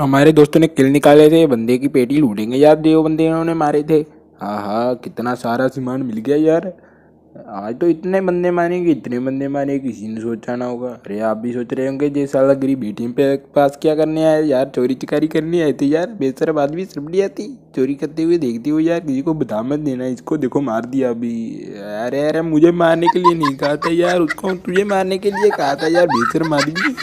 हमारे दोस्तों ने किल निकाले थे बंदे की पेटी लूटेंगे यार जो बंदे इन्होंने मारे थे हाँ हाँ कितना सारा सामान मिल गया यार आज तो इतने बंदे मारे कि इतने बंदे मारे किसी ने सोचा ना होगा अरे आप भी सोच रहे होंगे जे साला गरीब बेटी पे पास क्या करने आए यार चोरी चिकारी करनी आई थी यार बाद भी सब लिया थी चोरी करते हुए देखती हुई यार किसी को बता मत देना इसको देखो मार दिया अभी अरे अरे मुझे मारने के लिए नहीं कहा था यार उसको तुझे मारने के लिए कहा था यार मार आदमी